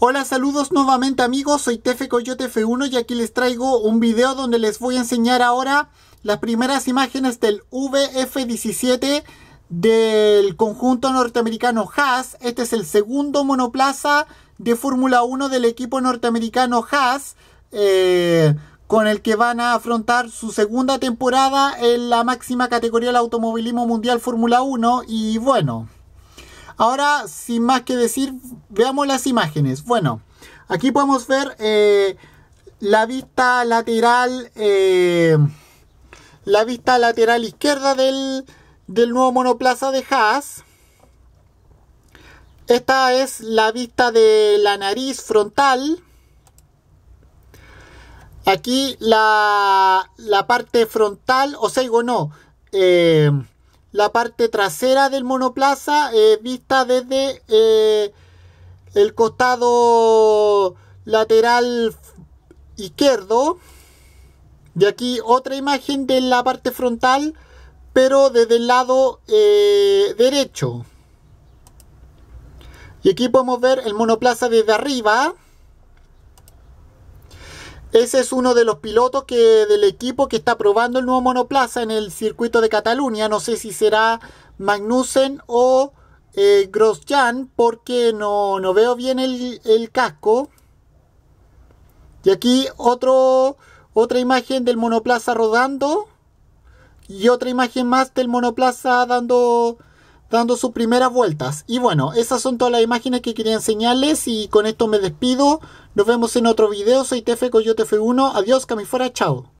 Hola, saludos nuevamente amigos, soy Tefe Coyote F1 y aquí les traigo un video donde les voy a enseñar ahora las primeras imágenes del VF-17 del conjunto norteamericano Haas. Este es el segundo monoplaza de Fórmula 1 del equipo norteamericano Haas. Eh, con el que van a afrontar su segunda temporada en la máxima categoría del automovilismo mundial Fórmula 1 y bueno, Ahora, sin más que decir, veamos las imágenes. Bueno, aquí podemos ver eh, la vista lateral. Eh, la vista lateral izquierda del, nuevo monoplaza de Haas. Esta es la vista de la nariz frontal. Aquí la, la parte frontal, o sea, digo, no. Eh, la parte trasera del monoplaza vista desde eh, el costado lateral izquierdo. de aquí otra imagen de la parte frontal, pero desde el lado eh, derecho. Y aquí podemos ver el monoplaza desde arriba. Ese es uno de los pilotos que, del equipo que está probando el nuevo monoplaza en el circuito de Cataluña. No sé si será Magnussen o eh, Grosjean porque no, veo bien el, casco. Y aquí otro, otra imagen del monoplaza rodando y otra imagen más del monoplaza dando dando sus primeras vueltas. Y bueno, esas son todas las imágenes que quería enseñarles y con esto me despido. Nos vemos en otro video. Soy Tefe Coyote F1. Adiós, camifora, chao.